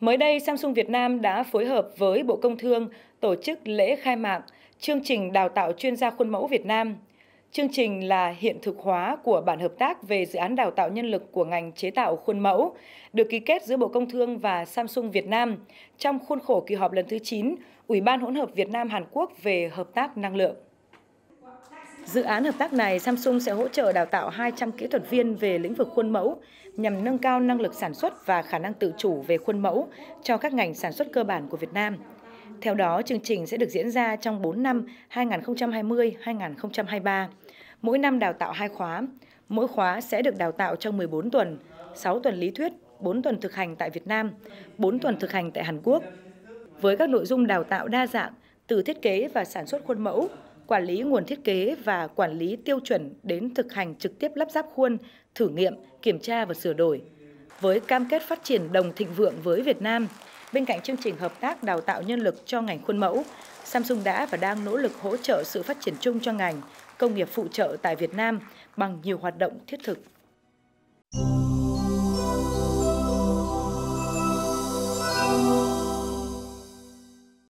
Mới đây, Samsung Việt Nam đã phối hợp với Bộ Công Thương tổ chức lễ khai mạc chương trình đào tạo chuyên gia khuôn mẫu Việt Nam. Chương trình là hiện thực hóa của bản hợp tác về dự án đào tạo nhân lực của ngành chế tạo khuôn mẫu, được ký kết giữa Bộ Công Thương và Samsung Việt Nam trong khuôn khổ kỳ họp lần thứ 9 Ủy ban hỗn hợp Việt Nam Hàn Quốc về hợp tác năng lượng. Dự án hợp tác này, Samsung sẽ hỗ trợ đào tạo 200 kỹ thuật viên về lĩnh vực khuôn mẫu nhằm nâng cao năng lực sản xuất và khả năng tự chủ về khuôn mẫu cho các ngành sản xuất cơ bản của Việt Nam. Theo đó, chương trình sẽ được diễn ra trong 4 năm 2020-2023. Mỗi năm đào tạo 2 khóa. Mỗi khóa sẽ được đào tạo trong 14 tuần, 6 tuần lý thuyết, 4 tuần thực hành tại Việt Nam, 4 tuần thực hành tại Hàn Quốc. Với các nội dung đào tạo đa dạng, từ thiết kế và sản xuất khuôn mẫu, quản lý nguồn thiết kế và quản lý tiêu chuẩn đến thực hành trực tiếp lắp ráp khuôn, thử nghiệm, kiểm tra và sửa đổi. Với cam kết phát triển đồng thịnh vượng với Việt Nam, bên cạnh chương trình hợp tác đào tạo nhân lực cho ngành khuôn mẫu, Samsung đã và đang nỗ lực hỗ trợ sự phát triển chung cho ngành công nghiệp phụ trợ tại Việt Nam bằng nhiều hoạt động thiết thực.